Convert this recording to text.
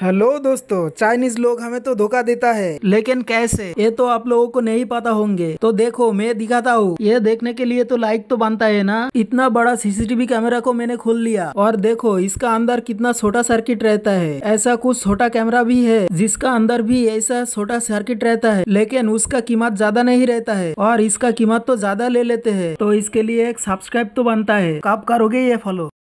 hello दोस्तों Chinese लोग हमें तो धोखा देता है लेकिन कैसे ये तो आप लोगों को नहीं पता होंगे तो देखो मैं दिखाता हूँ ये देखने के लिए तो लाइक तो बनता है ना इतना बड़ा सीसीटीवी कैमरा को मैंने खोल लिया और देखो इसका अंदर कितना छोटा सर्किट रहता है ऐसा कुछ छोटा कैमरा भी है जिसका अंदर भी ऐसा छोटा सर्किट रहता है लेकिन उसका कीमत ज्यादा नहीं रहता है और इसका कीमत तो ज्यादा ले लेते हैं तो इसके लिए एक सब्सक्राइब तो बनता है आप करोगे ये फॉलो